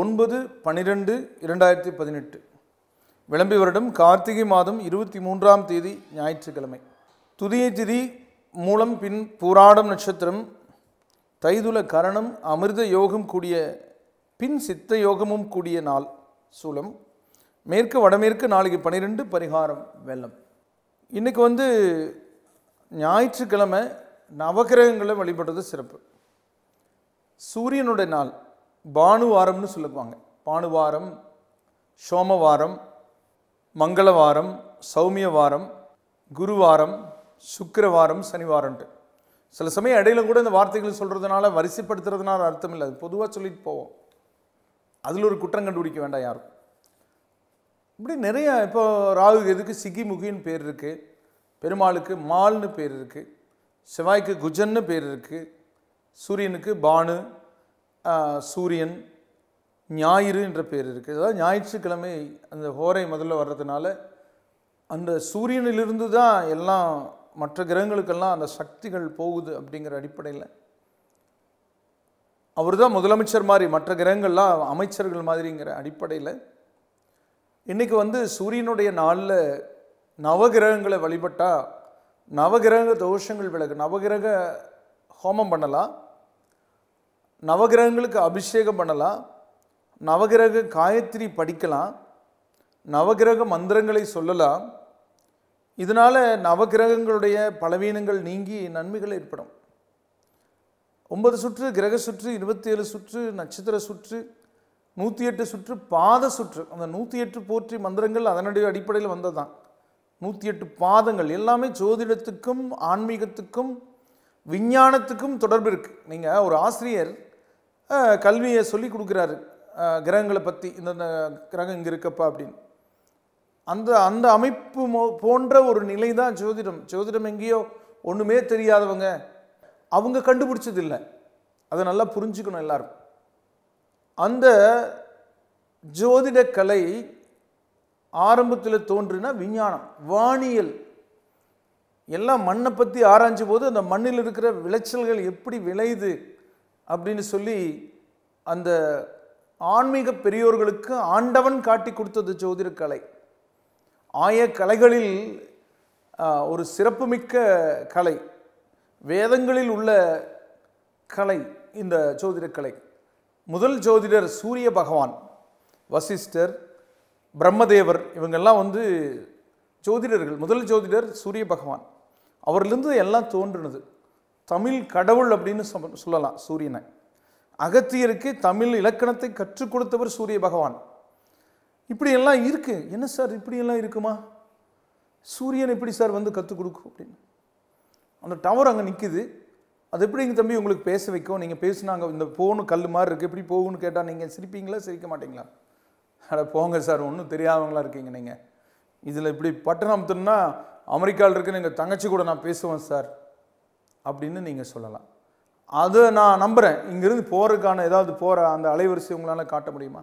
ஒன்பது பன்னிரெண்டு இரண்டாயிரத்தி பதினெட்டு விளம்பி வருடம் கார்த்திகை மாதம் இருபத்தி மூன்றாம் தேதி ஞாயிற்றுக்கிழமை துதிய திதி மூலம் பின் பூராடம் நட்சத்திரம் தைதுல கரணம் அமிர்த யோகம் கூடிய பின் சித்த யோகமும் கூடிய நாள் சூலம் மேற்கு வடமேற்கு நாளைக்கு பன்னிரெண்டு பரிகாரம் வெள்ளம் இன்றைக்கி வந்து ஞாயிற்றுக்கிழமை நவகிரகங்களை வழிபடுறது சிறப்பு சூரியனுடைய நாள் பானுவாரம்னு சொல்லுவாங்க பானுவாரம் சோமவாரம் மங்களவாரம் சௌமிய வாரம் குருவாரம் சுக்கரவாரம் சனிவாரம்ட்டு சில சமயம் இடையில கூட இந்த வார்த்தைகள் சொல்கிறதுனால வரிசைப்படுத்துறதுனால அர்த்தம் இல்லை அது பொதுவாக சொல்லிட்டு போவோம் அதில் ஒரு குற்றம் கண்டுபிடிக்க வேண்டாம் யாரும் இப்படி நிறைய இப்போ ராகு எதுக்கு சிகிமுகின்னு முகின்னு பேர் இருக்குது பெருமாளுக்கு மால்னு பேர் இருக்குது செவ்வாய்க்கு குஜன்னு பேர் இருக்குது சூரியனுக்கு பானு சூரியன் ஞாயிறு என்ற பேர் இருக்குது அதாவது ஞாயிற்றுக்கிழமை அந்த ஹோரை முதல்ல வர்றதுனால அந்த சூரியனிலிருந்து தான் எல்லாம் மற்ற கிரகங்களுக்கெல்லாம் அந்த சக்திகள் போகுது அப்படிங்கிற அடிப்படையில் அவர் தான் முதலமைச்சர் மாதிரி மற்ற கிரகங்கள்லாம் அமைச்சர்கள் மாதிரிங்கிற அடிப்படையில் இன்றைக்கி வந்து சூரியனுடைய நாளில் நவகிரகங்களை வழிபட்டால் நவகிரக தோஷங்கள் விலகு நவகிரக ஹோமம் பண்ணலாம் நவகிரகங்களுக்கு அபிஷேகம் பண்ணலாம் நவகிரக காயத்ரி படிக்கலாம் நவகிரக மந்திரங்களை சொல்லலாம் இதனால் நவகிரகங்களுடைய பலவீனங்கள் நீங்கி நன்மைகள் ஏற்படும் ஒன்பது சுற்று கிரக சுற்று இருபத்தி ஏழு சுற்று நட்சத்திர சுற்று நூற்றி எட்டு சுற்று பாத சுற்று அந்த நூற்றி எட்டு போற்றி மந்திரங்கள் அதனுடைய அடிப்படையில் வந்தது தான் நூற்றி எட்டு பாதங்கள் எல்லாமே ஜோதிடத்துக்கும் ஆன்மீகத்துக்கும் விஞ்ஞானத்துக்கும் தொடர்பு இருக்குது நீங்கள் ஒரு ஆசிரியர் கல்வியை சொல்லி கொடுக்குறாரு கிரகங்களை பற்றி இந்தந்த கிரகம் இங்கே இருக்கப்பா அப்படின்னு அந்த அந்த அமைப்பு மோ போன்ற ஒரு நிலை தான் ஜோதிடம் ஜோதிடம் எங்கேயோ ஒன்றுமே தெரியாதவங்க அவங்க கண்டுபிடிச்சதில்லை அதை நல்லா புரிஞ்சுக்கணும் எல்லாரும் அந்த ஜோதிட கலை ஆரம்பத்தில் தோன்றுனா விஞ்ஞானம் வானியல் எல்லாம் மண்ணை பற்றி ஆராய்ஞ்சும் போது அந்த மண்ணில் இருக்கிற விளைச்சல்கள் எப்படி விளையுது அப்படின்னு சொல்லி அந்த ஆன்மீக பெரியோர்களுக்கு ஆண்டவன் காட்டி கொடுத்தது ஜோதிடக்கலை கலை ஆய கலைகளில் ஒரு சிறப்புமிக்க கலை வேதங்களில் உள்ள கலை இந்த ஜோதிடக்கலை கலை முதல் ஜோதிடர் சூரிய பகவான் வசிஷ்டர் பிரம்மதேவர் இவங்கெல்லாம் வந்து ஜோதிடர்கள் முதல் ஜோதிடர் சூரிய பகவான் அவர்லேருந்து எல்லாம் தோன்றுனது தமிழ் கடவுள் அப்படின்னு சொல்லலாம் சூரியனை அகத்தியருக்கு தமிழ் இலக்கணத்தை கற்றுக் கொடுத்தவர் சூரிய பகவான் இப்படியெல்லாம் இருக்குது என்ன சார் இப்படியெல்லாம் இருக்குமா சூரியன் எப்படி சார் வந்து கற்றுக் கொடுக்கும் அப்படின்னு அந்த டவர் அங்கே நிற்குது அது எங்கள் தம்பி உங்களுக்கு பேச வைக்கும் நீங்கள் பேசுனாங்க இந்த போகணும் கல் மாதிரி இருக்குது எப்படி போகும்னு கேட்டால் நீங்கள் சிரிப்பீங்களா சிரிக்க மாட்டீங்களா அட போங்க சார் ஒன்றும் தெரியாதவங்களா இருக்கீங்க நீங்கள் இதில் இப்படி பட்டணம் அமெரிக்காவில் இருக்குன்னு எங்கள் தங்கச்சி கூட நான் பேசுவேன் சார் அப்படின்னு நீங்கள் சொல்லலாம் அது நான் நம்புகிறேன் இங்கேருந்து போகிறதுக்கான ஏதாவது போகிற அந்த அலைவரிசை உங்களால் காட்ட முடியுமா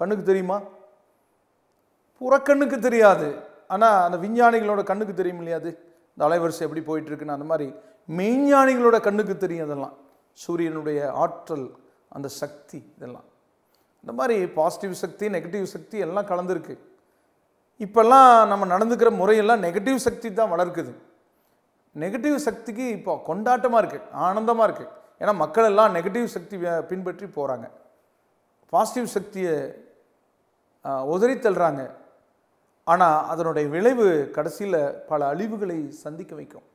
கண்ணுக்கு தெரியுமா புறக்கண்ணுக்கு தெரியாது ஆனால் அந்த விஞ்ஞானிகளோட கண்ணுக்கு தெரியும் இல்லையாது இந்த அலைவரிசை எப்படி போயிட்டுருக்குன்னு அந்த மாதிரி மெய்ஞானிகளோட கண்ணுக்கு தெரியும் அதெல்லாம் சூரியனுடைய ஆற்றல் அந்த சக்தி இதெல்லாம் இந்த மாதிரி பாசிட்டிவ் சக்தி நெகட்டிவ் சக்தி எல்லாம் கலந்துருக்கு இப்போல்லாம் நம்ம நடந்துக்கிற முறையெல்லாம் நெகட்டிவ் சக்தி தான் வளர்க்குது நெகட்டிவ் சக்திக்கு இப்போ கொண்டாட்டமாக இருக்குது ஆனந்தமாக இருக்குது ஏன்னா மக்கள் எல்லாம் நெகட்டிவ் சக்தி பின்பற்றி போகிறாங்க பாசிட்டிவ் சக்தியை உதறி தள்ளுறாங்க ஆனால் அதனுடைய விளைவு கடைசியில் பல அழிவுகளை சந்திக்க வைக்கும்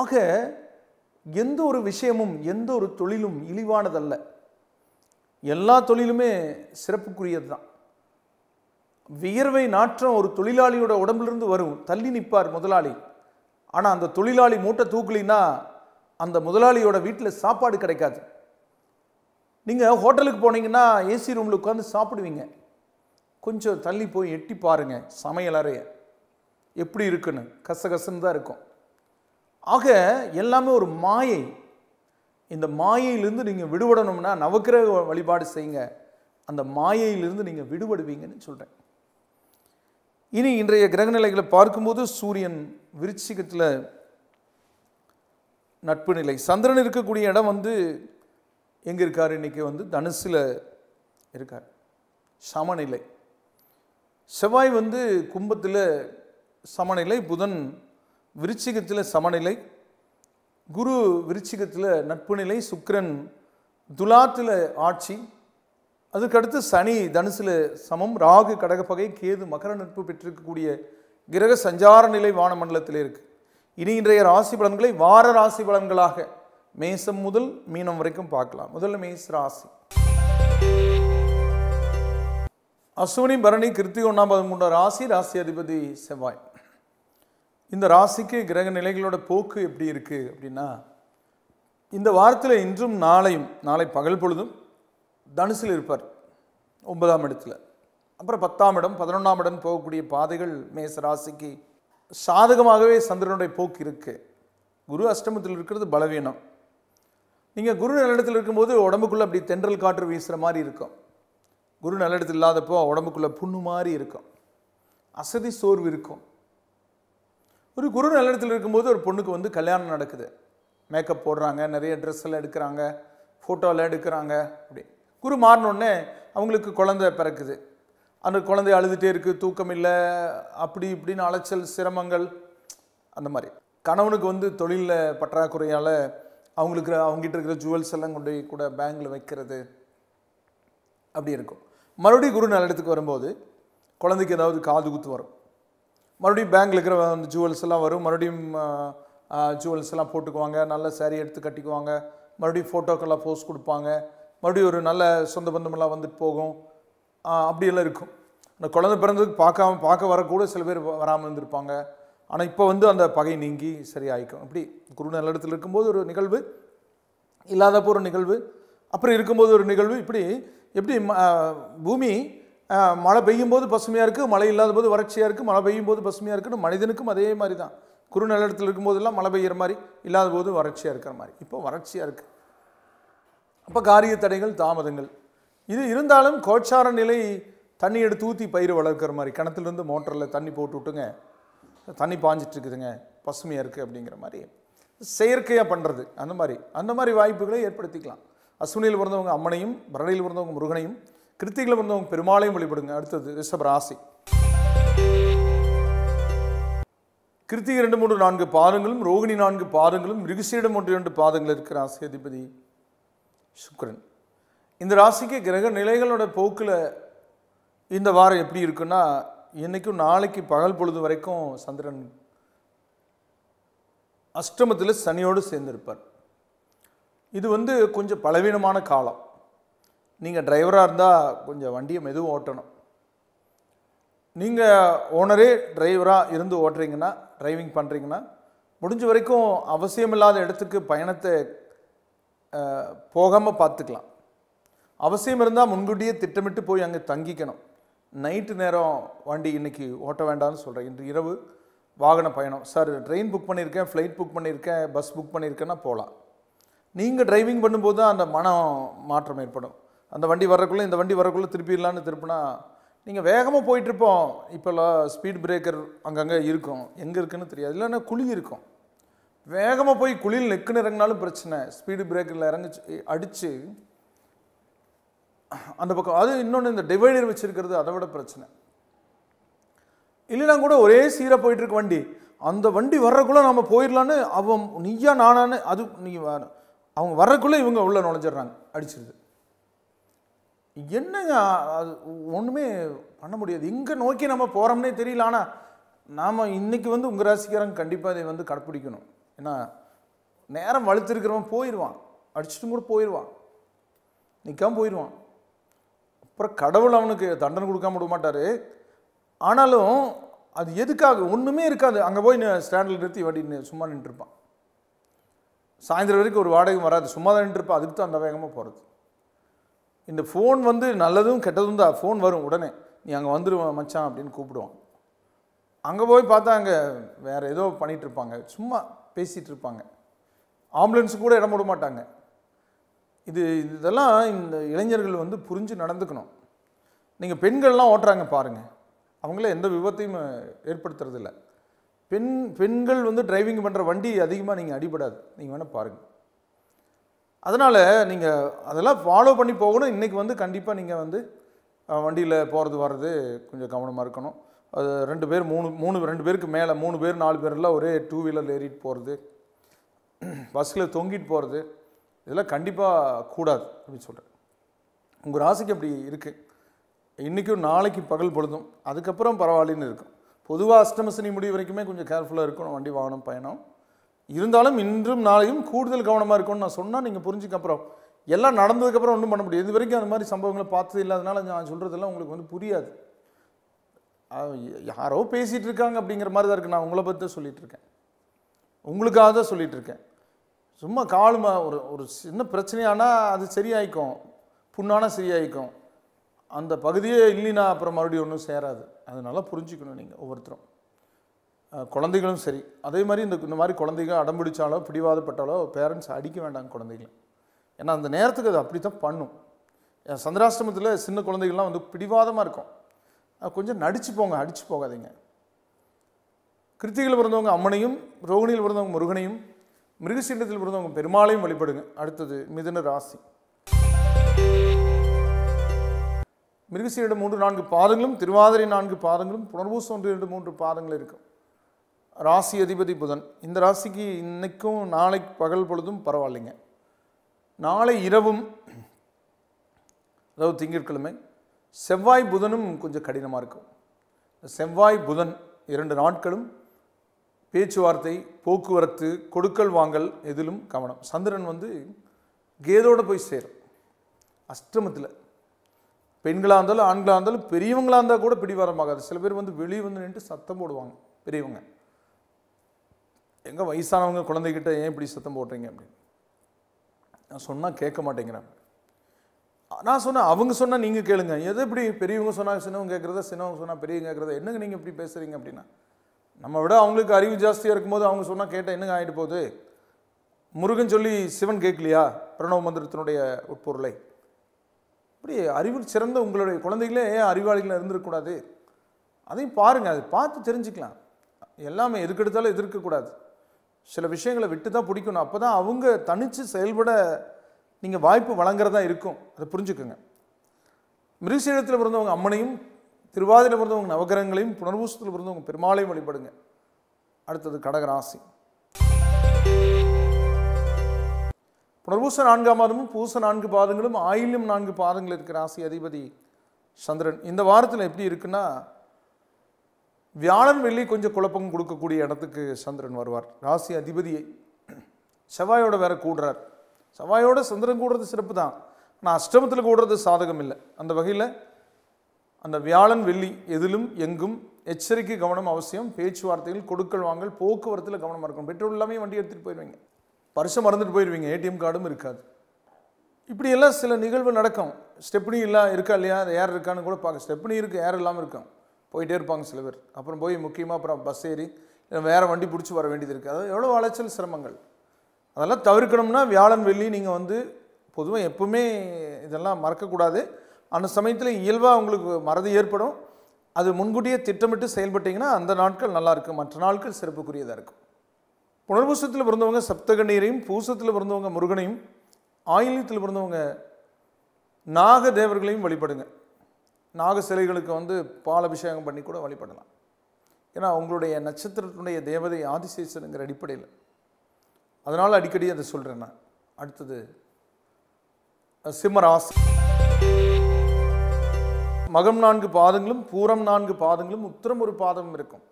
ஆக எந்த ஒரு விஷயமும் எந்த ஒரு தொழிலும் இழிவானதல்ல எல்லா தொழிலுமே சிறப்புக்குரியது தான் வியர்வை நாற்றம் ஒரு தொழிலாளியோட உடம்புலிருந்து வரும் தள்ளி நிற்பார் முதலாளி ஆனால் அந்த தொழிலாளி மூட்டை தூக்கலின்னா அந்த முதலாளியோட வீட்டில் சாப்பாடு கிடைக்காது நீங்கள் ஹோட்டலுக்கு போனீங்கன்னா ஏசி ரூமில் உட்காந்து சாப்பிடுவீங்க கொஞ்சம் தள்ளி போய் எட்டி பாருங்கள் சமையலறைய எப்படி இருக்குன்னு கசகசன்னு தான் இருக்கும் ஆக எல்லாமே ஒரு மாயை இந்த மாயையிலிருந்து நீங்கள் விடுபடணும்னா நவக்கிரக வழிபாடு செய்யுங்க அந்த மாயையிலிருந்து நீங்கள் விடுபடுவீங்கன்னு சொல்கிறேன் இனி இன்றைய கிரகநிலைகளை பார்க்கும்போது சூரியன் விருச்சிகத்தில் நட்பு நிலை சந்திரன் இருக்கக்கூடிய இடம் வந்து எங்கே இருக்கார் இன்றைக்கி வந்து தனுசில் இருக்கார் சமநிலை செவ்வாய் வந்து கும்பத்தில் சமநிலை புதன் விருச்சிகத்தில் சமநிலை குரு விருச்சிகத்தில் நட்புநிலை சுக்கரன் துலாத்தில் ஆட்சி அதுக்கடுத்து சனி தனுசில் சமம் ராகு கடகப்பகை கேது மகர நட்பு பெற்றிருக்கக்கூடிய கிரக சஞ்சார நிலை வானமண்டலத்தில் இருக்குது இனி இன்றைய ராசி பலன்களை வார ராசி பலன்களாக மேசம் முதல் மீனம் வரைக்கும் பார்க்கலாம் முதல்ல மேச ராசி அஸ்வினி பரணி கிருத்திக ஒன்றாம் பதிமூன்று ராசி ராசி அதிபதி செவ்வாய் இந்த ராசிக்கு கிரக நிலைகளோட போக்கு எப்படி இருக்குது அப்படின்னா இந்த வாரத்தில் இன்றும் நாளையும் நாளை பகல் பொழுதும் தனுசில் இருப்பார் ஒன்பதாம் இடத்துல அப்புறம் பத்தாம் இடம் பதினொன்றாம் இடம் போகக்கூடிய பாதைகள் மேச ராசிக்கு சாதகமாகவே சந்திரனுடைய போக்கு இருக்குது குரு அஷ்டமத்தில் இருக்கிறது பலவீனம் நீங்கள் குரு நல்லிடத்தில் இருக்கும்போது உடம்புக்குள்ளே அப்படி தென்றல் காற்று வீசுகிற மாதிரி இருக்கும் குரு நல்லிடத்தில் இல்லாதப்போ உடம்புக்குள்ளே புண்ணு மாதிரி இருக்கும் அசதி சோர்வு இருக்கும் ஒரு குரு நல்லிடத்தில் இருக்கும்போது ஒரு பொண்ணுக்கு வந்து கல்யாணம் நடக்குது மேக்கப் போடுறாங்க நிறைய ட்ரெஸ் எல்லாம் எடுக்கிறாங்க ஃபோட்டோவெல்லாம் எடுக்கிறாங்க அப்படி குரு மாறினோடனே அவங்களுக்கு குழந்தை பிறக்குது அந்த குழந்தை அழுதுகிட்டே இருக்குது தூக்கம் இல்லை அப்படி இப்படின்னு அலைச்சல் சிரமங்கள் அந்த மாதிரி கணவனுக்கு வந்து தொழிலில் பற்றாக்குறையால் அவங்களுக்கு அவங்ககிட்ட இருக்கிற ஜுவல்ஸ் எல்லாம் கொண்டு போய் கூட பேங்கில் வைக்கிறது அப்படி இருக்கும் மறுபடியும் குரு நல்ல இடத்துக்கு வரும்போது குழந்தைக்கு ஏதாவது காது குத்து வரும் மறுபடியும் பேங்கில் இருக்கிற அந்த ஜுவல்ஸ் எல்லாம் வரும் மறுபடியும் ஜுவல்ஸ் எல்லாம் போட்டுக்குவாங்க நல்ல சேரீ எடுத்து கட்டிக்குவாங்க மறுபடியும் ஃபோட்டோக்கெல்லாம் போஸ் கொடுப்பாங்க மறுபடியும் ஒரு நல்ல சொந்த பந்தமெல்லாம் வந்துட்டு போகும் அப்படியெல்லாம் இருக்கும் அந்த குழந்தை பிறந்ததுக்கு பார்க்காம பார்க்க வரக்கூட சில பேர் வராமல் இருந்திருப்பாங்க ஆனால் இப்போ வந்து அந்த பகை நீங்கி சரி ஆகிக்கும் இப்படி குரு நல்ல இடத்துல இருக்கும்போது ஒரு நிகழ்வு இல்லாதப்போ ஒரு நிகழ்வு அப்புறம் இருக்கும்போது ஒரு நிகழ்வு இப்படி எப்படி பூமி மழை பெய்யும் போது பசுமையாக இருக்குது மழை இல்லாத போது வறட்சியாக இருக்குது மழை பெய்யும் போது பசுமையாக இருக்குன்னு மனிதனுக்கும் அதே மாதிரி தான் குறு நிலத்தில் இருக்கும்போதெல்லாம் மழை பெய்கிற மாதிரி இல்லாத போது வறட்சியாக இருக்கிற மாதிரி இப்போ வறட்சியாக இருக்குது அப்போ காரிய தடைகள் தாமதங்கள் இது இருந்தாலும் கோச்சார நிலை தண்ணி எடுத்து ஊற்றி பயிர் வளர்க்குற மாதிரி கிணத்துலேருந்து மோட்டரில் தண்ணி போட்டு விட்டுங்க தண்ணி பாஞ்சிட்ருக்குதுங்க பசுமையாக இருக்குது அப்படிங்கிற மாதிரி செயற்கையாக பண்ணுறது அந்த மாதிரி அந்த மாதிரி வாய்ப்புகளை ஏற்படுத்திக்கலாம் அஸ்வினியில் பிறந்தவங்க அம்மனையும் பரணியில் பிறந்தவங்க முருகனையும் கிருத்திகளில் பிறந்தவங்க பெருமாளையும் வழிபடுங்க அடுத்தது ரிஷப ராசி கிருத்திகை ரெண்டு மூன்று நான்கு பாதங்களும் ரோகிணி நான்கு பாதங்களும் ரிகுசீடம் ஒன்று இரண்டு பாதங்கள் இருக்கிற ராசி அதிபதி சுக்ரன் இந்த ராசிக்கு கிரக நிலைகளோட போக்கில் இந்த வாரம் எப்படி இருக்குன்னா இன்றைக்கும் நாளைக்கு பகல் பொழுது வரைக்கும் சந்திரன் அஷ்டமத்தில் சனியோடு சேர்ந்திருப்பார் இது வந்து கொஞ்சம் பலவீனமான காலம் நீங்கள் டிரைவராக இருந்தால் கொஞ்சம் வண்டியை மெதுவும் ஓட்டணும் நீங்கள் ஓனரே டிரைவராக இருந்து ஓட்டுறீங்கன்னா டிரைவிங் பண்ணுறீங்கன்னா முடிஞ்ச வரைக்கும் அவசியமில்லாத இடத்துக்கு பயணத்தை போகாமல் பார்த்துக்கலாம் அவசியம் இருந்தால் முன்கூட்டியே திட்டமிட்டு போய் அங்கே தங்கிக்கணும் நைட்டு நேரம் வண்டி இன்றைக்கி ஓட்ட வேண்டாம்னு சொல்கிறேன் இன்று இரவு வாகன பயணம் சார் ட்ரெயின் புக் பண்ணியிருக்கேன் ஃப்ளைட் புக் பண்ணியிருக்கேன் பஸ் புக் பண்ணியிருக்கேன்னா போகலாம் நீங்கள் டிரைவிங் பண்ணும்போது தான் அந்த மனம் மாற்றம் ஏற்படும் அந்த வண்டி வரக்குள்ளே இந்த வண்டி வரக்குள்ளே திருப்பிடலான்னு திருப்பினா நீங்கள் வேகமாக போயிட்டுருப்போம் இப்போல்லாம் ஸ்பீட் பிரேக்கர் அங்கங்கே இருக்கும் எங்கே இருக்குன்னு தெரியாது இல்லைன்னா குழி இருக்கும் வேகமாக போய் குளியில் நெக்குன்னு இறங்கினாலும் பிரச்சனை ஸ்பீடு பிரேக்கரில் இறங்கிச்சு அடித்து அந்த பக்கம் அது இன்னொன்று இந்த டிவைடர் வச்சுருக்கிறது அதை விட பிரச்சனை இல்லைனா கூட ஒரே சீராக போயிட்டுருக்கு வண்டி அந்த வண்டி வர்றக்குள்ளே நம்ம போயிடலான்னு அவன் நீயா நானான்னு அது நீ அவங்க வர்றக்குள்ளே இவங்க உள்ளே நுழைஞ்சிட்றாங்க அடிச்சிருது என்னங்க அது ஒன்றுமே பண்ண முடியாது எங்கே நோக்கி நம்ம போகிறோம்னே தெரியல ஆனால் நாம் இன்றைக்கி வந்து உங்கள் ராசிக்காரங்க கண்டிப்பாக இதை வந்து கடைப்பிடிக்கணும் ஏன்னா நேரம் வலுத்திருக்கிறவன் போயிடுவான் அடிச்சுட்டு கூட போயிடுவான் நிற்காமல் போயிடுவான் அப்புறம் கடவுள் அவனுக்கு தண்டனை கொடுக்காம விட மாட்டார் ஆனாலும் அது எதுக்காக ஒன்றுமே இருக்காது அங்கே போய் ஸ்டாண்டில் நிறுத்தி வண்டி சும்மா நின்றுருப்பான் சாயந்தரம் வரைக்கும் ஒரு வாடகை வராது சும்மா தான் நின்றுருப்பான் அதுக்கு தான் அந்த வேகமாக போகிறது இந்த ஃபோன் வந்து நல்லதும் கெட்டதும் தான் ஃபோன் வரும் உடனே நீ அங்கே வந்துடுவான் மச்சான் அப்படின்னு கூப்பிடுவான் அங்கே போய் பார்த்தா அங்கே வேறு ஏதோ பண்ணிகிட்ருப்பாங்க சும்மா பேசிகிட்டு இருப்பாங்க ஆம்புலன்ஸ் கூட இடம் விட மாட்டாங்க இது இதெல்லாம் இந்த இளைஞர்கள் வந்து புரிஞ்சு நடந்துக்கணும் நீங்கள் பெண்கள்லாம் ஓட்டுறாங்க பாருங்கள் அவங்கள எந்த விபத்தையும் ஏற்படுத்துறதில்ல பெண் பெண்கள் வந்து டிரைவிங் பண்ணுற வண்டி அதிகமாக நீங்கள் அடிபடாது நீங்கள் வேணால் பாருங்கள் அதனால் நீங்கள் அதெல்லாம் ஃபாலோ பண்ணி போகணும் இன்றைக்கி வந்து கண்டிப்பாக நீங்கள் வந்து வண்டியில் போகிறது வர்றது கொஞ்சம் கவனமாக இருக்கணும் அது ரெண்டு பேர் மூணு மூணு ரெண்டு பேருக்கு மேலே மூணு பேர் நாலு பேர்லாம் ஒரே டூ வீலரில் ஏறிட்டு போகிறது பஸ்ஸில் தொங்கிட்டு போகிறது இதெல்லாம் கண்டிப்பாக கூடாது அப்படின்னு சொல்கிறேன் உங்கள் ராசிக்கு அப்படி இருக்குது இன்றைக்கும் நாளைக்கு பகல் பொழுதும் அதுக்கப்புறம் பரவாயில்லன்னு இருக்கும் பொதுவாக அஷ்டமசனி முடிவு வரைக்குமே கொஞ்சம் கேர்ஃபுல்லாக இருக்கணும் வண்டி வாகனம் பயணம் இருந்தாலும் இன்றும் நாளையும் கூடுதல் கவனமாக இருக்கும்னு நான் சொன்னால் நீங்கள் புரிஞ்சுக்க அப்புறம் எல்லாம் நடந்ததுக்கப்புறம் ஒன்றும் பண்ண முடியாது இது வரைக்கும் அந்த மாதிரி சம்பவங்களை பார்த்தது இல்லாதனால நான் சொல்கிறதெல்லாம் உங்களுக்கு வந்து புரியாது யாரோ பேசிகிட்டு இருக்காங்க அப்படிங்கிற மாதிரி தான் இருக்குது நான் உங்களை பற்றி தான் சொல்லிகிட்ருக்கேன் உங்களுக்காக தான் சொல்லிகிட்ருக்கேன் சும்மா காலுமா ஒரு ஒரு சின்ன பிரச்சனையானால் அது சரியாயிக்கும் புண்ணானால் சரியாயிக்கும் அந்த பகுதியே இல்லைன்னா அப்புறம் மறுபடியும் ஒன்றும் சேராது அது நல்லா புரிஞ்சுக்கணும் நீங்கள் ஒவ்வொருத்தரும் குழந்தைகளும் சரி அதே மாதிரி இந்த இந்த மாதிரி குழந்தைகள் அடம்பிடிச்சாலோ பிடிவாதப்பட்டாலோ பேரண்ட்ஸ் அடிக்க வேண்டாம் குழந்தைகளை ஏன்னா அந்த நேரத்துக்கு அது அப்படி தான் பண்ணும் சந்திராஷ்டிரமத்தில் சின்ன குழந்தைகள்லாம் வந்து பிடிவாதமாக இருக்கும் கொஞ்சம் நடித்து போங்க அடித்து போகாதீங்க கிருத்திகளில் பிறந்தவங்க அம்மனையும் ரோகிணியில் பிறந்தவங்க முருகனையும் மிருகசீண்டத்தில் பிறந்தவங்க பெருமாளையும் வழிபடுங்க அடுத்தது மிதுன ராசி மிருகசீரிட மூன்று நான்கு பாதங்களும் திருவாதிரை நான்கு பாதங்களும் புனர்பூசம் ஒன்று இரண்டு மூன்று பாதங்கள் இருக்கும் ராசி அதிபதி புதன் இந்த ராசிக்கு இன்றைக்கும் நாளை பகல் பொழுதும் பரவாயில்லைங்க நாளை இரவும் அதாவது திங்கட்கிழமை செவ்வாய் புதனும் கொஞ்சம் கடினமாக இருக்கும் செவ்வாய் புதன் இரண்டு நாட்களும் பேச்சுவார்த்தை போக்குவரத்து கொடுக்கல் வாங்கல் எதிலும் கவனம் சந்திரன் வந்து கேதோடு போய் சேரும் அஷ்டமத்தில் பெண்களாக இருந்தாலும் ஆண்களாக இருந்தாலும் பெரியவங்களாக இருந்தால் கூட பிடிவாரமாகாது சில பேர் வந்து வெளியே வந்து நின்று சத்தம் போடுவாங்க பெரியவங்க எங்கே வயசானவங்க குழந்தைகிட்ட ஏன் இப்படி சத்தம் போடுறீங்க அப்படின்னு நான் சொன்னால் கேட்க மாட்டேங்கிறாங்க நான் சொன்னேன் அவங்க சொன்னால் நீங்கள் கேளுங்க எது இப்படி பெரியவங்க சொன்னால் சின்னவங்க கேட்குறத சின்னவங்க சொன்னால் பெரியவங்க கேட்குறத என்னங்க நீங்கள் இப்படி பேசுகிறீங்க அப்படின்னா நம்ம விட அவங்களுக்கு அறிவு ஜாஸ்தியாக இருக்கும்போது அவங்க சொன்னால் கேட்டால் என்னங்க ஆகிட்டு போகுது முருகன் சொல்லி சிவன் கேட்கலையா பிரணவ மந்திரத்தினுடைய உட்பொருளை இப்படி அறிவு சிறந்த உங்களுடைய குழந்தைகளே ஏன் அறிவாளிகளாக இருந்திருக்கக்கூடாது அதையும் பாருங்கள் அது பார்த்து தெரிஞ்சுக்கலாம் எல்லாமே எதுக்கெடுத்தாலும் எதிர்க்கக்கூடாது சில விஷயங்களை விட்டு தான் பிடிக்கணும் அப்போ தான் அவங்க தனித்து செயல்பட நீங்கள் வாய்ப்பு வழங்குறதா இருக்கும் அதை புரிஞ்சுக்கோங்க மிருசீலத்தில் பிறந்தவங்க அம்மனையும் திருவாதியில் பிறந்தவங்க நவகிரகங்களையும் புனர்பூசத்தில் பிறந்தவங்க பெருமாளையும் வழிபடுங்க அடுத்தது கடகராசி புனர்பூச நான்காம் மாதமும் பூச நான்கு பாதங்களும் ஆயிலும் நான்கு பாதங்கள் இருக்கிற ராசி அதிபதி சந்திரன் இந்த வாரத்தில் எப்படி இருக்குன்னா வியாழன் வெள்ளி கொஞ்சம் குழப்பம் கொடுக்கக்கூடிய இடத்துக்கு சந்திரன் வருவார் ராசி அதிபதியை செவ்வாயோட வேற கூடுறார் செவ்வாயோட சந்திரன் கூடுறது சிறப்பு தான் ஆனால் அஷ்டமத்தில் கூடுறது சாதகம் இல்லை அந்த வகையில் அந்த வியாழன் வெள்ளி எதிலும் எங்கும் எச்சரிக்கை கவனம் அவசியம் பேச்சுவார்த்தைகள் கொடுக்கல் வாங்கல் போக்குவரத்தில் கவனமாக இருக்கணும் பெட்ரோல் எல்லாமே வண்டி எடுத்துகிட்டு போயிடுவீங்க பரிசம் மறந்துட்டு போயிடுவீங்க ஏடிஎம் கார்டும் இருக்காது இப்படியெல்லாம் சில நிகழ்வு நடக்கும் ஸ்டெப்னி இல்லை இருக்கா இல்லையா அது ஏர் இருக்கான்னு கூட பார்க்க ஸ்டெப்னி இருக்குது ஏர் இல்லாமல் இருக்கும் போயிட்டே இருப்பாங்க சில பேர் அப்புறம் போய் முக்கியமாக அப்புறம் பஸ் ஏறி வேறு வண்டி பிடிச்சி வர வேண்டியது இருக்குது அதாவது எவ்வளோ அலைச்சல் சிரமங்கள் அதெல்லாம் தவிர்க்கணும்னா வியாழன் வெள்ளி நீங்கள் வந்து பொதுவாக எப்பவுமே இதெல்லாம் மறக்கக்கூடாது அந்த சமயத்தில் இயல்பாக உங்களுக்கு மறதி ஏற்படும் அது முன்கூட்டியே திட்டமிட்டு செயல்பட்டிங்கன்னா அந்த நாட்கள் நல்லாயிருக்கும் மற்ற நாட்கள் சிறப்புக்குரியதாக இருக்கும் புனர்பூசத்தில் பிறந்தவங்க சப்தகண்ணீரையும் பூசத்தில் பிறந்தவங்க முருகனையும் ஆயுள்யத்தில் பிறந்தவங்க நாக தேவர்களையும் வழிபடுங்க நாக சிலைகளுக்கு வந்து அபிஷேகம் பண்ணி கூட வழிபடலாம் ஏன்னா அவங்களுடைய நட்சத்திரத்தினுடைய தேவதை ஆதிசேஷனுங்கிற அடிப்படையில் அதனால் அடிக்கடி அதை சொல்கிறேன் நான் அடுத்தது சிம்மராஸ் மகம் நான்கு பாதங்களும் பூரம் நான்கு பாதங்களும் உத்திரம் ஒரு பாதமும் இருக்கும்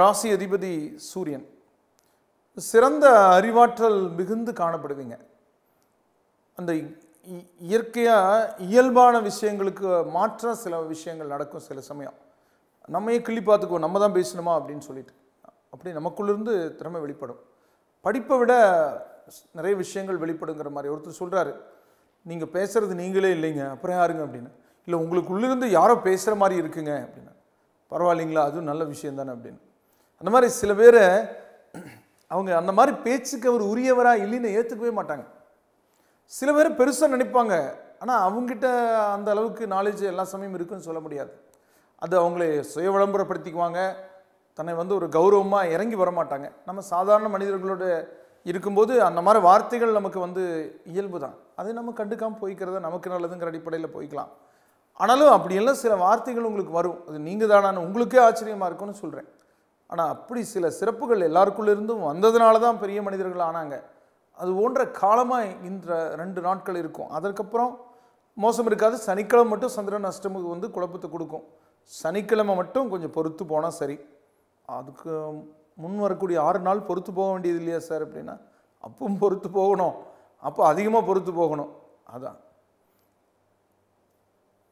ராசி அதிபதி சூரியன் சிறந்த அறிவாற்றல் மிகுந்து காணப்படுவீங்க அந்த இயற்கையாக இயல்பான விஷயங்களுக்கு மாற்ற சில விஷயங்கள் நடக்கும் சில சமயம் நம்மையே கிள்ளி பார்த்துக்குவோம் நம்ம தான் பேசணுமா அப்படின்னு சொல்லிட்டு அப்படி நமக்குள்ளேருந்து திறமை வெளிப்படும் படிப்பை விட நிறைய விஷயங்கள் வெளிப்படுங்கிற மாதிரி ஒருத்தர் சொல்கிறாரு நீங்கள் பேசுகிறது நீங்களே இல்லைங்க அப்புறம் யாருங்க அப்படின்னு இல்லை உங்களுக்குள்ளிருந்து யாரோ பேசுகிற மாதிரி இருக்குங்க அப்படின்னு பரவாயில்லைங்களா அதுவும் நல்ல விஷயம் தானே அப்படின்னு அந்த மாதிரி சில பேர் அவங்க அந்த மாதிரி பேச்சுக்கு அவர் உரியவராக இல்லைன்னு ஏற்றுக்கவே மாட்டாங்க சில பேர் பெருசாக நினைப்பாங்க ஆனால் அவங்ககிட்ட அந்த அளவுக்கு நாலேஜ் எல்லா சமயம் இருக்குன்னு சொல்ல முடியாது அது அவங்களே சுய விளம்பரப்படுத்திக்குவாங்க தன்னை வந்து ஒரு கௌரவமாக இறங்கி வரமாட்டாங்க நம்ம சாதாரண மனிதர்களோட இருக்கும்போது அந்த மாதிரி வார்த்தைகள் நமக்கு வந்து இயல்பு தான் அதை நம்ம கண்டுக்காமல் போய்க்கிறத நமக்கு நல்லதுங்கிற அடிப்படையில் போய்க்கலாம் ஆனாலும் அப்படியெல்லாம் சில வார்த்தைகள் உங்களுக்கு வரும் அது நீங்கள் தானான்னு உங்களுக்கே ஆச்சரியமாக இருக்கும்னு சொல்கிறேன் ஆனால் அப்படி சில சிறப்புகள் எல்லாருக்குள்ளேருந்தும் வந்ததுனால தான் பெரிய மனிதர்கள் ஆனாங்க அது ஓன்ற காலமாக இந்த ரெண்டு நாட்கள் இருக்கும் அதற்கப்புறம் மோசம் இருக்காது சனிக்கிழமை மட்டும் சந்திரன் அஷ்டமுக்கு வந்து குழப்பத்தை கொடுக்கும் சனிக்கிழமை மட்டும் கொஞ்சம் பொறுத்து போனால் சரி அதுக்கு முன் வரக்கூடிய ஆறு நாள் பொறுத்து போக வேண்டியது இல்லையா சார் அப்படின்னா அப்பவும் பொறுத்து போகணும் அப்போ அதிகமாக பொறுத்து போகணும் அதான்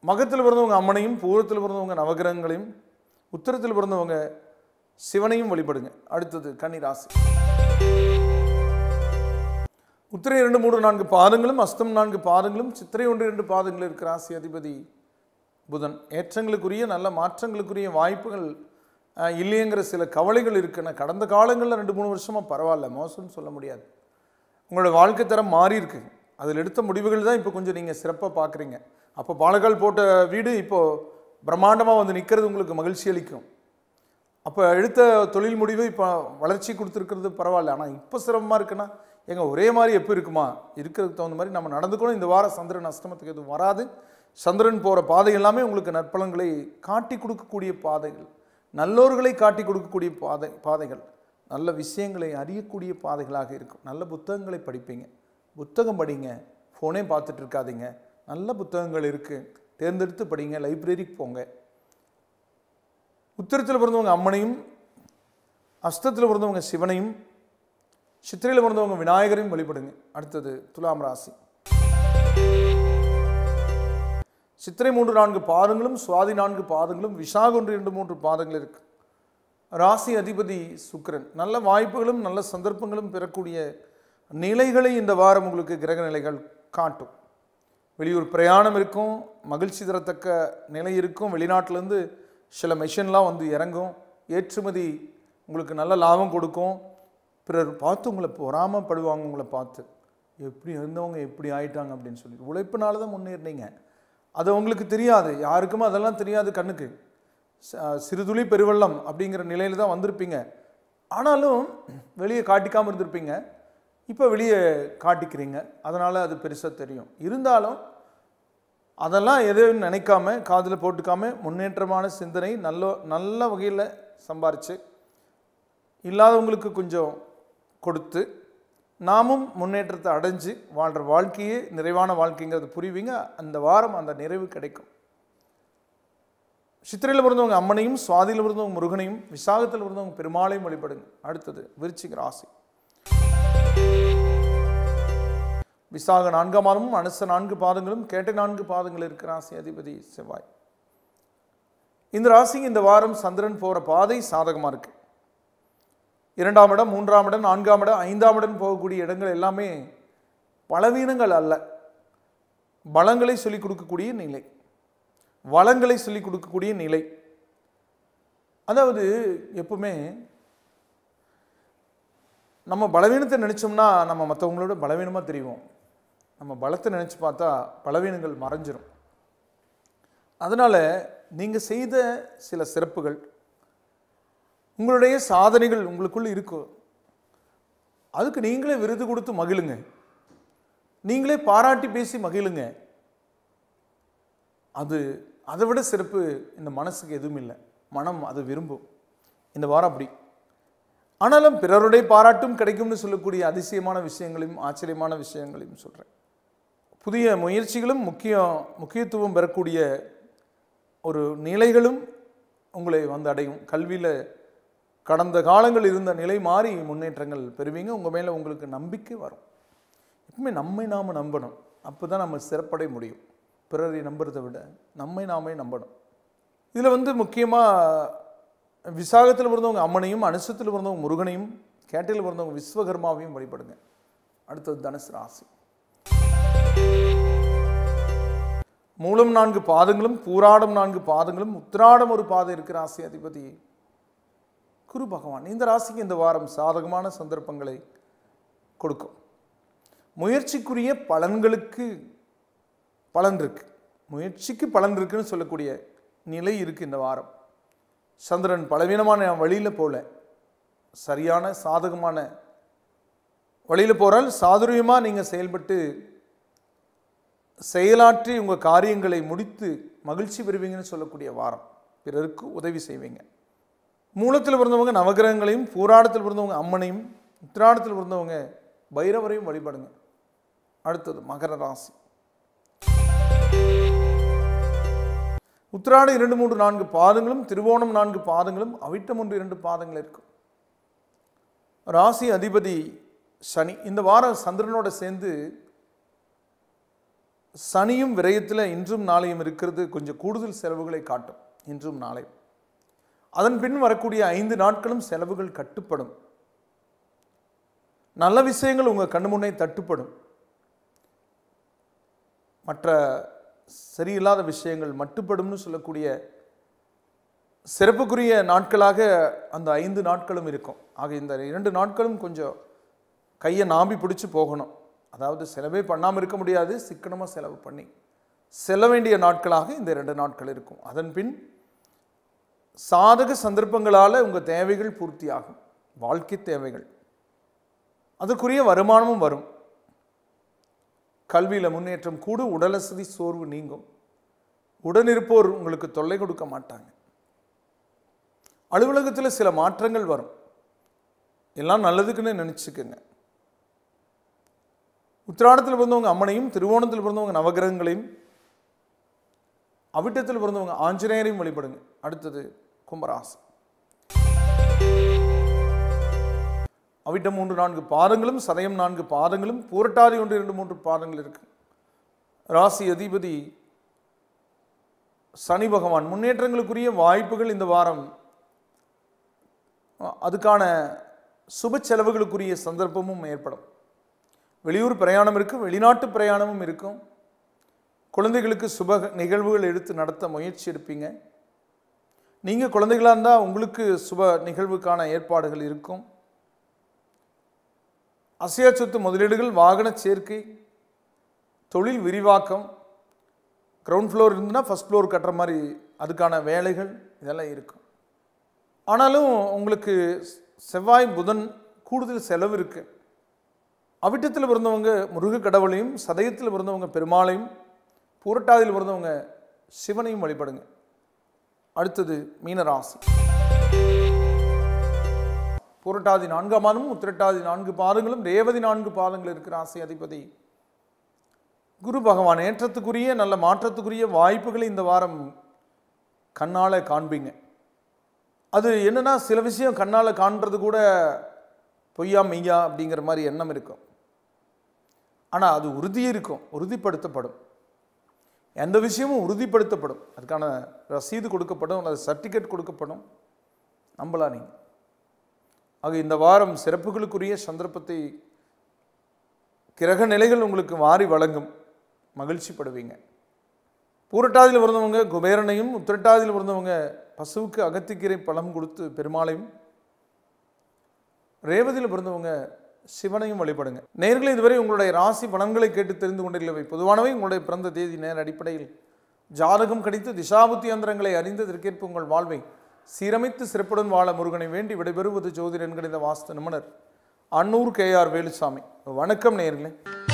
மகத்தில் பிறந்தவங்க அம்மனையும் பூரத்தில் பிறந்தவங்க நவகிரகங்களையும் உத்தரத்தில் பிறந்தவங்க சிவனையும் வழிபடுங்க அடுத்தது கன்னிராசி உத்திரை இரண்டு மூன்று நான்கு பாதங்களும் அஸ்தம் நான்கு பாதங்களும் சித்திரை ஒன்று இரண்டு பாதங்கள் இருக்கிற ராசி அதிபதி புதன் ஏற்றங்களுக்குரிய நல்ல மாற்றங்களுக்குரிய வாய்ப்புகள் இல்லைங்கிற சில கவலைகள் இருக்குன்னா கடந்த காலங்களில் ரெண்டு மூணு வருஷமாக பரவாயில்ல மோசம்னு சொல்ல முடியாது உங்களோட வாழ்க்கை தரம் மாறி இருக்கு அதில் எடுத்த முடிவுகள் தான் இப்போ கொஞ்சம் நீங்கள் சிறப்பாக பார்க்குறீங்க அப்போ பாலக்கால் போட்ட வீடு இப்போது பிரம்மாண்டமாக வந்து நிற்கிறது உங்களுக்கு மகிழ்ச்சி அளிக்கும் அப்போ எடுத்த தொழில் முடிவு இப்போ வளர்ச்சி கொடுத்துருக்கிறது பரவாயில்ல ஆனால் இப்போ சிரமமாக இருக்குன்னா எங்கள் ஒரே மாதிரி எப்போ இருக்குமா இருக்கிறதுக்கு தகுந்த மாதிரி நம்ம நடந்துக்கணும் இந்த வாரம் சந்திரன் அஷ்டமத்துக்கு எதுவும் வராது சந்திரன் போகிற பாதை எல்லாமே உங்களுக்கு நற்பலங்களை காட்டி கொடுக்கக்கூடிய பாதைகள் நல்லோர்களை காட்டி கொடுக்கக்கூடிய பாதை பாதைகள் நல்ல விஷயங்களை அறியக்கூடிய பாதைகளாக இருக்கும் நல்ல புத்தகங்களை படிப்பீங்க புத்தகம் படிங்க ஃபோனே பார்த்துட்டு இருக்காதீங்க நல்ல புத்தகங்கள் இருக்குது தேர்ந்தெடுத்து படிங்க லைப்ரரிக்கு போங்க உத்திரத்தில் பிறந்தவங்க அம்மனையும் அஸ்தத்தில் பிறந்தவங்க சிவனையும் சித்திரையில் பிறந்தவங்க விநாயகரையும் வழிபடுங்க அடுத்தது துலாம் ராசி சித்திரை மூன்று நான்கு பாதங்களும் சுவாதி நான்கு பாதங்களும் விஷாக ஒன்று இரண்டு மூன்று பாதங்கள் இருக்குது ராசி அதிபதி சுக்கரன் நல்ல வாய்ப்புகளும் நல்ல சந்தர்ப்பங்களும் பெறக்கூடிய நிலைகளை இந்த வாரம் உங்களுக்கு கிரக நிலைகள் காட்டும் வெளியூர் பிரயாணம் இருக்கும் மகிழ்ச்சி தரத்தக்க நிலை இருக்கும் வெளிநாட்டிலேருந்து சில மிஷின்லாம் வந்து இறங்கும் ஏற்றுமதி உங்களுக்கு நல்ல லாபம் கொடுக்கும் பிறர் பார்த்து உங்களை பொறாமப்படுவாங்க படுவாங்க உங்களை பார்த்து எப்படி இருந்தவங்க எப்படி ஆயிட்டாங்க அப்படின்னு சொல்லி உழைப்புனால தான் முன்னேறினீங்க அது உங்களுக்கு தெரியாது யாருக்குமே அதெல்லாம் தெரியாது கண்ணுக்கு சிறுதுளி பெருவெள்ளம் அப்படிங்கிற நிலையில் தான் வந்திருப்பீங்க ஆனாலும் வெளியே காட்டிக்காமல் இருந்திருப்பீங்க இப்போ வெளியே காட்டிக்கிறீங்க அதனால் அது பெருசாக தெரியும் இருந்தாலும் அதெல்லாம் எதையும் நினைக்காம காதில் போட்டுக்காமல் முன்னேற்றமான சிந்தனை நல்ல நல்ல வகையில் சம்பாரித்து இல்லாதவங்களுக்கு கொஞ்சம் கொடுத்து நாமும் முன்னேற்றத்தை அடைஞ்சு வாழ்கிற வாழ்க்கையே நிறைவான வாழ்க்கைங்கிறது புரிவிங்க அந்த வாரம் அந்த நிறைவு கிடைக்கும் சித்திரையில் பிறந்தவங்க அம்மனையும் சுவாதியில் பிறந்தவங்க முருகனையும் விசாகத்தில் பிறந்தவங்க பெருமாளையும் வழிபடுங்க அடுத்தது விருச்சிக ராசி விசாக நான்காம் மாதமும் அனுச நான்கு பாதங்களும் கேட்ட நான்கு பாதங்கள் இருக்கிற ராசி அதிபதி செவ்வாய் இந்த ராசிக்கு இந்த வாரம் சந்திரன் போகிற பாதை சாதகமாக இருக்குது இரண்டாம் இடம் மூன்றாம் இடம் நான்காம் இடம் ஐந்தாம் இடம் போகக்கூடிய இடங்கள் எல்லாமே பலவீனங்கள் அல்ல பலங்களை சொல்லிக் கொடுக்கக்கூடிய நிலை வளங்களை சொல்லிக் கொடுக்கக்கூடிய நிலை அதாவது எப்பவுமே நம்ம பலவீனத்தை நினச்சோம்னா நம்ம மற்றவங்களோட பலவீனமாக தெரியும் நம்ம பலத்தை நினச்சி பார்த்தா பலவீனங்கள் மறைஞ்சிரும் அதனால் நீங்கள் செய்த சில சிறப்புகள் உங்களுடைய சாதனைகள் உங்களுக்குள்ளே இருக்கோ அதுக்கு நீங்களே விருது கொடுத்து மகிழுங்க நீங்களே பாராட்டி பேசி மகிழுங்க அது அதை விட சிறப்பு இந்த மனசுக்கு எதுவும் இல்லை மனம் அதை விரும்பும் இந்த வாரம் அப்படி ஆனாலும் பிறருடைய பாராட்டும் கிடைக்கும்னு சொல்லக்கூடிய அதிசயமான விஷயங்களையும் ஆச்சரியமான விஷயங்களையும் சொல்கிறேன் புதிய முயற்சிகளும் முக்கியம் முக்கியத்துவம் பெறக்கூடிய ஒரு நிலைகளும் உங்களை வந்து அடையும் கல்வியில் கடந்த காலங்கள் இருந்த நிலை மாறி முன்னேற்றங்கள் பெறுவீங்க உங்கள் மேலே உங்களுக்கு நம்பிக்கை வரும் எப்பவுமே நம்மை நாம் நம்பணும் அப்போ தான் நம்ம சிறப்படை முடியும் பிறரை நம்புறதை விட நம்மை நாமே நம்பணும் இதில் வந்து முக்கியமாக விசாகத்தில் பிறந்தவங்க அம்மனையும் அனுசத்தில் பிறந்தவங்க முருகனையும் கேட்டையில் பிறந்தவங்க விஸ்வகர்மாவையும் வழிபடுங்க அடுத்தது தனுசு ராசி மூலம் நான்கு பாதங்களும் பூராடம் நான்கு பாதங்களும் உத்திராடம் ஒரு பாதை இருக்கிற ராசி அதிபதி குரு பகவான் இந்த ராசிக்கு இந்த வாரம் சாதகமான சந்தர்ப்பங்களை கொடுக்கும் முயற்சிக்குரிய பலன்களுக்கு பலன் இருக்கு முயற்சிக்கு பலன் இருக்குன்னு சொல்லக்கூடிய நிலை இருக்குது இந்த வாரம் சந்திரன் பலவீனமான வழியில் போகல சரியான சாதகமான வழியில் போகிறால் சாதுரியமாக நீங்கள் செயல்பட்டு செயலாற்றி உங்கள் காரியங்களை முடித்து மகிழ்ச்சி பெறுவீங்கன்னு சொல்லக்கூடிய வாரம் பிறருக்கு உதவி செய்வீங்க மூலத்தில் பிறந்தவங்க நவகிரகங்களையும் பூராடத்தில் பிறந்தவங்க அம்மனையும் உத்திராடத்தில் பிறந்தவங்க பைரவரையும் வழிபடுங்க அடுத்தது மகர ராசி உத்திராட இரண்டு மூன்று நான்கு பாதங்களும் திருவோணம் நான்கு பாதங்களும் அவிட்டம் ஒன்று இரண்டு பாதங்கள் இருக்கும் ராசி அதிபதி சனி இந்த வாரம் சந்திரனோட சேர்ந்து சனியும் விரயத்தில் இன்றும் நாளையும் இருக்கிறது கொஞ்சம் கூடுதல் செலவுகளை காட்டும் இன்றும் நாளையும் அதன் பின் வரக்கூடிய ஐந்து நாட்களும் செலவுகள் கட்டுப்படும் நல்ல விஷயங்கள் உங்கள் கண்முன்னே தட்டுப்படும் மற்ற சரியில்லாத விஷயங்கள் மட்டுப்படும்னு சொல்லக்கூடிய சிறப்புக்குரிய நாட்களாக அந்த ஐந்து நாட்களும் இருக்கும் ஆக இந்த இரண்டு நாட்களும் கொஞ்சம் கையை நாம்பி பிடிச்சி போகணும் அதாவது செலவே பண்ணாமல் இருக்க முடியாது சிக்கனமாக செலவு பண்ணி செல்ல வேண்டிய நாட்களாக இந்த ரெண்டு நாட்கள் இருக்கும் அதன் பின் சாதக சந்தர்ப்பங்களால் உங்கள் தேவைகள் பூர்த்தியாகும் வாழ்க்கை தேவைகள் அதற்குரிய வருமானமும் வரும் கல்வியில் முன்னேற்றம் கூட உடலசதி சோர்வு நீங்கும் உடனிருப்போர் உங்களுக்கு தொல்லை கொடுக்க மாட்டாங்க அலுவலகத்தில் சில மாற்றங்கள் வரும் எல்லாம் நல்லதுக்குன்னு நினச்சிக்கோங்க உத்திராடத்தில் பிறந்தவங்க அம்மனையும் திருவோணத்தில் பிறந்தவங்க நவகிரகங்களையும் அவிட்டத்தில் பிறந்தவங்க ஆஞ்சநேயரையும் வழிபடுங்க அடுத்தது கும்பராசி அவிட்டம் மூன்று நான்கு பாதங்களும் சதயம் நான்கு பாதங்களும் பூரட்டாதி ஒன்று இரண்டு மூன்று பாதங்கள் இருக்கு ராசி அதிபதி சனி பகவான் முன்னேற்றங்களுக்குரிய வாய்ப்புகள் இந்த வாரம் அதுக்கான சுப செலவுகளுக்குரிய சந்தர்ப்பமும் ஏற்படும் வெளியூர் பிரயாணம் இருக்கும் வெளிநாட்டு பிரயாணமும் இருக்கும் குழந்தைகளுக்கு சுப நிகழ்வுகள் எடுத்து நடத்த முயற்சி எடுப்பீங்க நீங்கள் குழந்தைகளாக இருந்தால் உங்களுக்கு சுப நிகழ்வுக்கான ஏற்பாடுகள் இருக்கும் அசையா சொத்து முதலீடுகள் வாகன சேர்க்கை தொழில் விரிவாக்கம் கிரவுண்ட் ஃப்ளோர் இருந்துன்னா ஃபஸ்ட் ஃப்ளோர் கட்டுற மாதிரி அதுக்கான வேலைகள் இதெல்லாம் இருக்கும் ஆனாலும் உங்களுக்கு செவ்வாய் புதன் கூடுதல் செலவு இருக்குது அவிட்டத்தில் பிறந்தவங்க முருக கடவுளையும் சதயத்தில் பிறந்தவங்க பெருமாளையும் பூரட்டாதியில் பிறந்தவங்க சிவனையும் வழிபடுங்க அடுத்தது மீனராசி புரட்டாதி நான்காம் மாதமும் உத்திரட்டாதி நான்கு பாதங்களும் ரேவதி நான்கு பாதங்கள் இருக்கிற ஆசை அதிபதி குரு பகவான் ஏற்றத்துக்குரிய நல்ல மாற்றத்துக்குரிய வாய்ப்புகளை இந்த வாரம் கண்ணால் காண்பீங்க அது என்னென்னா சில விஷயம் கண்ணால் காண்றது கூட பொய்யா மெய்யா அப்படிங்கிற மாதிரி எண்ணம் இருக்கும் ஆனால் அது உறுதி இருக்கும் உறுதிப்படுத்தப்படும் எந்த விஷயமும் உறுதிப்படுத்தப்படும் அதுக்கான ரசீது கொடுக்கப்படும் அல்லது சர்டிஃபிகேட் கொடுக்கப்படும் நம்பலா நீங்கள் ஆக இந்த வாரம் சிறப்புகளுக்குரிய சந்தர்ப்பத்தை கிரக நிலைகள் உங்களுக்கு மாறி வழங்கும் மகிழ்ச்சி படுவீங்க பூரட்டாதியில் பிறந்தவங்க குபேரனையும் உத்திரட்டாதியில் பிறந்தவங்க பசுவுக்கு அகத்திக்கீரை பழம் கொடுத்து பெருமாளையும் ரேவதியில் பிறந்தவங்க சிவனையும் வழிபடுங்க நேர்களை இதுவரை உங்களுடைய ராசி பலன்களை கேட்டு தெரிந்து கொண்டிருக்கவை பொதுவானவை உங்களுடைய பிறந்த தேதி நேர அடிப்படையில் ஜாதகம் கடித்து திசாபுத்தி அந்தரங்களை அறிந்ததற்கேற்ப உங்கள் வாழ்வை சீரமைத்து சிறப்புடன் வாழ முருகனை வேண்டி விடைபெறுவது ஜோதிடன்கள் இந்த வாஸ்து நிமிடர் அன்னூர் கேஆர் வேலுசாமி வணக்கம் நேர்களே